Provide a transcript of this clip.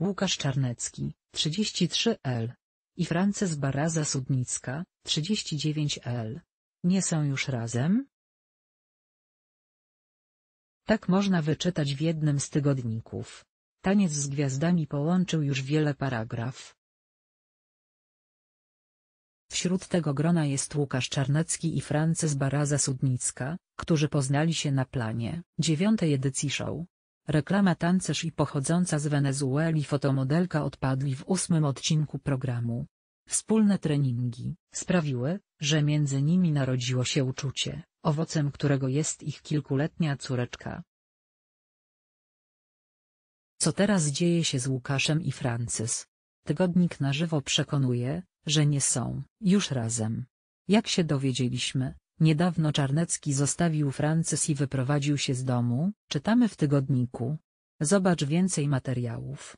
Łukasz Czarnecki, 33L. I Frances Baraza Sudnicka, 39L. Nie są już razem? Tak można wyczytać w jednym z tygodników. Taniec z gwiazdami połączył już wiele paragraf. Wśród tego grona jest Łukasz Czarnecki i Frances Baraza Sudnicka, którzy poznali się na planie dziewiątej edycji show. Reklama tancerz i pochodząca z Wenezueli fotomodelka odpadli w ósmym odcinku programu. Wspólne treningi sprawiły, że między nimi narodziło się uczucie, owocem którego jest ich kilkuletnia córeczka. Co teraz dzieje się z Łukaszem i Francis? Tygodnik na żywo przekonuje, że nie są już razem. Jak się dowiedzieliśmy, Niedawno Czarnecki zostawił Francis i wyprowadził się z domu, czytamy w tygodniku. Zobacz więcej materiałów.